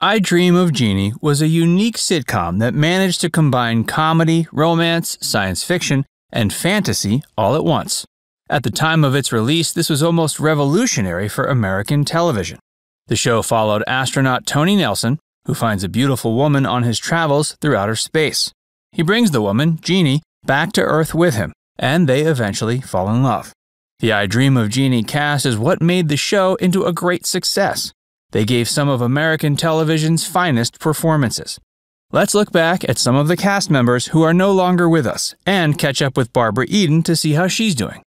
I Dream of Jeannie was a unique sitcom that managed to combine comedy, romance, science fiction, and fantasy all at once. At the time of its release, this was almost revolutionary for American television. The show followed astronaut Tony Nelson, who finds a beautiful woman on his travels through outer space. He brings the woman, Jeannie, back to Earth with him, and they eventually fall in love. The I Dream of Jeannie cast is what made the show into a great success. They gave some of American television's finest performances. Let's look back at some of the cast members who are no longer with us and catch up with Barbara Eden to see how she's doing.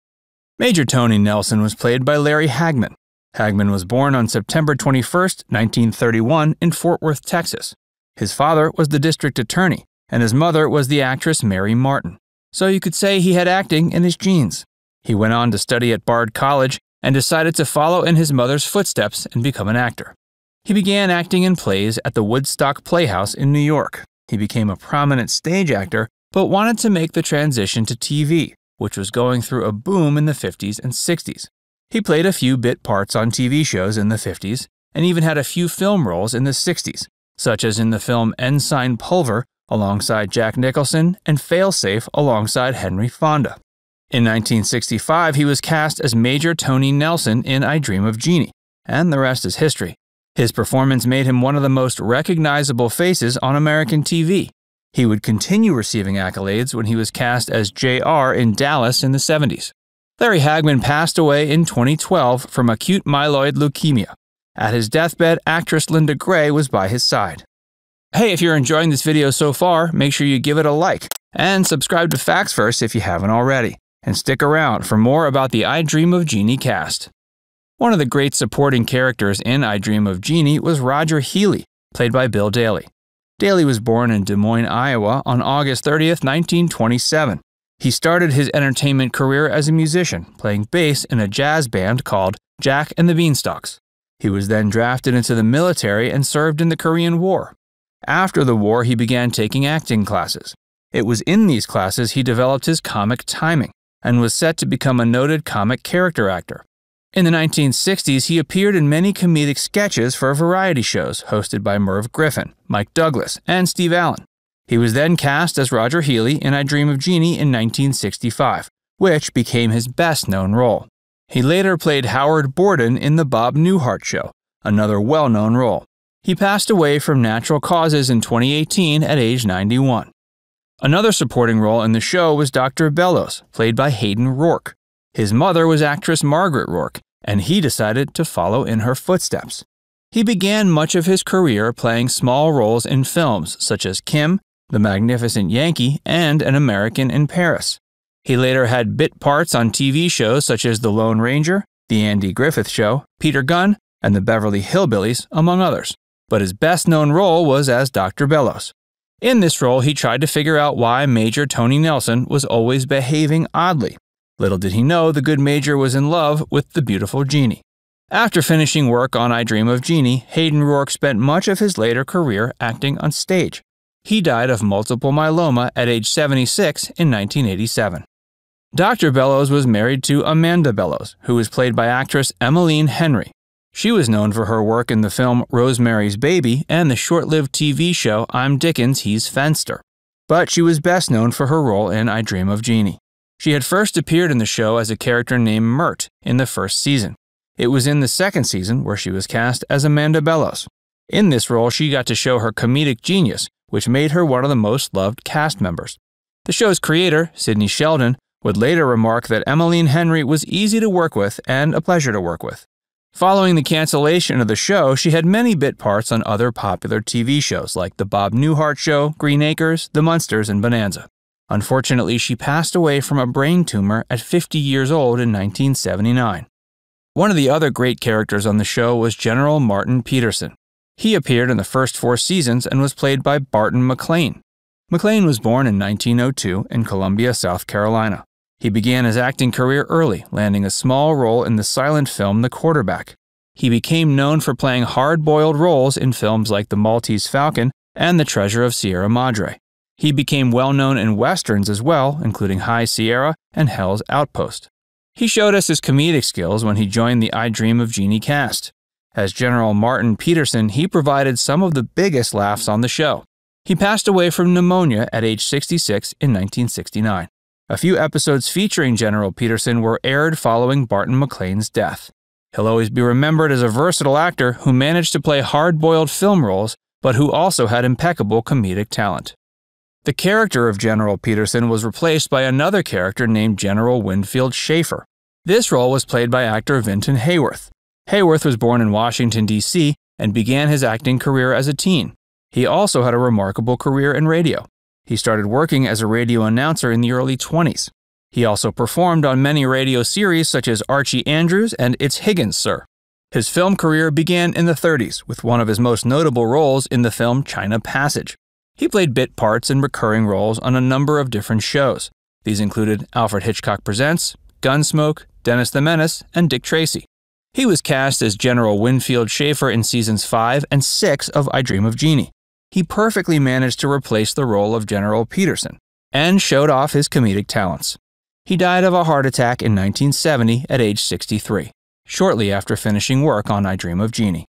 Major Tony Nelson was played by Larry Hagman. Hagman was born on September 21, 1931, in Fort Worth, Texas. His father was the district attorney, and his mother was the actress Mary Martin. So you could say he had acting in his genes. He went on to study at Bard College and decided to follow in his mother's footsteps and become an actor. He began acting in plays at the Woodstock Playhouse in New York. He became a prominent stage actor, but wanted to make the transition to TV, which was going through a boom in the 50s and 60s. He played a few bit parts on TV shows in the 50s and even had a few film roles in the 60s, such as in the film Ensign Pulver alongside Jack Nicholson and Failsafe alongside Henry Fonda. In 1965, he was cast as Major Tony Nelson in I Dream of Jeannie, and the rest is history. His performance made him one of the most recognizable faces on American TV. He would continue receiving accolades when he was cast as J.R. in Dallas in the 70s. Larry Hagman passed away in 2012 from acute myeloid leukemia. At his deathbed, actress Linda Gray was by his side. Hey, if you're enjoying this video so far, make sure you give it a like and subscribe to Facts First if you haven't already and stick around for more about the I Dream of Genie cast. One of the great supporting characters in I Dream of Genie was Roger Healy, played by Bill Daly. Daly was born in Des Moines, Iowa on August 30, 1927. He started his entertainment career as a musician, playing bass in a jazz band called Jack and the Beanstalks. He was then drafted into the military and served in the Korean War. After the war, he began taking acting classes. It was in these classes he developed his comic timing, and was set to become a noted comic character actor. In the 1960s, he appeared in many comedic sketches for variety shows hosted by Merv Griffin, Mike Douglas, and Steve Allen. He was then cast as Roger Healy in I Dream of Jeannie in 1965, which became his best known role. He later played Howard Borden in The Bob Newhart Show, another well known role. He passed away from natural causes in 2018 at age 91. Another supporting role in the show was Dr. Bellows, played by Hayden Rourke. His mother was actress Margaret Rourke, and he decided to follow in her footsteps. He began much of his career playing small roles in films such as Kim, The Magnificent Yankee, and An American in Paris. He later had bit parts on TV shows such as The Lone Ranger, The Andy Griffith Show, Peter Gunn, and The Beverly Hillbillies, among others. But his best known role was as Dr. Bellows. In this role, he tried to figure out why Major Tony Nelson was always behaving oddly. Little did he know the good Major was in love with the beautiful Jeannie. After finishing work on I Dream of Jeannie, Hayden Rourke spent much of his later career acting on stage. He died of multiple myeloma at age 76 in 1987. Dr. Bellows was married to Amanda Bellows, who was played by actress Emmeline Henry, she was known for her work in the film Rosemary's Baby and the short lived TV show I'm Dickens, He's Fenster. But she was best known for her role in I Dream of Jeannie. She had first appeared in the show as a character named Mert in the first season. It was in the second season where she was cast as Amanda Bellows. In this role, she got to show her comedic genius, which made her one of the most loved cast members. The show's creator, Sidney Sheldon, would later remark that Emmeline Henry was easy to work with and a pleasure to work with. Following the cancellation of the show, she had many bit parts on other popular TV shows like The Bob Newhart Show, Green Acres, The Munsters, and Bonanza. Unfortunately, she passed away from a brain tumor at 50 years old in 1979. One of the other great characters on the show was General Martin Peterson. He appeared in the first four seasons and was played by Barton McLean. McLean was born in 1902 in Columbia, South Carolina. He began his acting career early, landing a small role in the silent film The Quarterback. He became known for playing hard boiled roles in films like The Maltese Falcon and The Treasure of Sierra Madre. He became well known in westerns as well, including High Sierra and Hell's Outpost. He showed us his comedic skills when he joined the I Dream of Jeannie cast. As General Martin Peterson, he provided some of the biggest laughs on the show. He passed away from pneumonia at age 66 in 1969. A few episodes featuring General Peterson were aired following Barton McLean's death. He'll always be remembered as a versatile actor who managed to play hard boiled film roles, but who also had impeccable comedic talent. The character of General Peterson was replaced by another character named General Winfield Schaefer. This role was played by actor Vinton Hayworth. Hayworth was born in Washington, D.C., and began his acting career as a teen. He also had a remarkable career in radio. He started working as a radio announcer in the early 20s. He also performed on many radio series such as Archie Andrews and It's Higgins, Sir. His film career began in the 30s with one of his most notable roles in the film China Passage. He played bit parts and recurring roles on a number of different shows. These included Alfred Hitchcock Presents, Gunsmoke, Dennis the Menace, and Dick Tracy. He was cast as General Winfield Schaefer in seasons 5 and 6 of I Dream of Jeannie he perfectly managed to replace the role of General Peterson and showed off his comedic talents. He died of a heart attack in 1970 at age 63, shortly after finishing work on I Dream of Jeannie.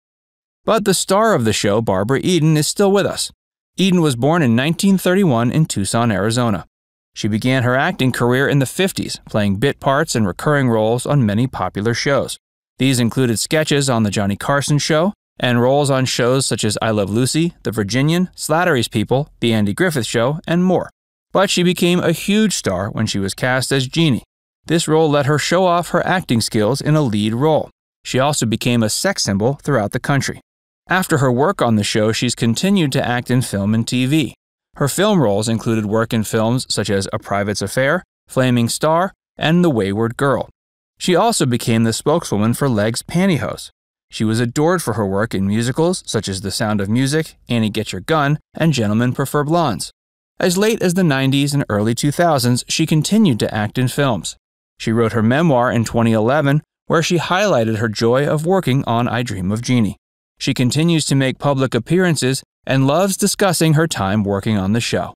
But the star of the show, Barbara Eden, is still with us. Eden was born in 1931 in Tucson, Arizona. She began her acting career in the 50s, playing bit parts and recurring roles on many popular shows. These included sketches on The Johnny Carson Show, and roles on shows such as I Love Lucy, The Virginian, Slattery's People, The Andy Griffith Show, and more. But she became a huge star when she was cast as Jeannie. This role let her show off her acting skills in a lead role. She also became a sex symbol throughout the country. After her work on the show, she's continued to act in film and TV. Her film roles included work in films such as A Private's Affair, Flaming Star, and The Wayward Girl. She also became the spokeswoman for Legs Pantyhose, she was adored for her work in musicals such as The Sound of Music, Annie Get Your Gun, and Gentlemen Prefer Blondes. As late as the 90s and early 2000s, she continued to act in films. She wrote her memoir in 2011, where she highlighted her joy of working on I Dream of Jeannie. She continues to make public appearances and loves discussing her time working on the show.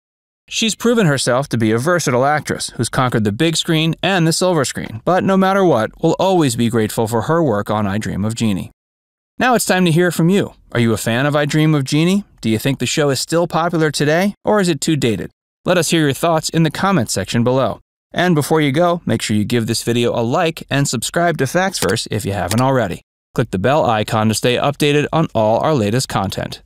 She's proven herself to be a versatile actress who's conquered the big screen and the silver screen, but no matter what, we'll always be grateful for her work on I Dream of Jeannie. Now it's time to hear from you. Are you a fan of I Dream of Genie? Do you think the show is still popular today, or is it too dated? Let us hear your thoughts in the comments section below. And before you go, make sure you give this video a like and subscribe to Facts First if you haven't already. Click the bell icon to stay updated on all our latest content.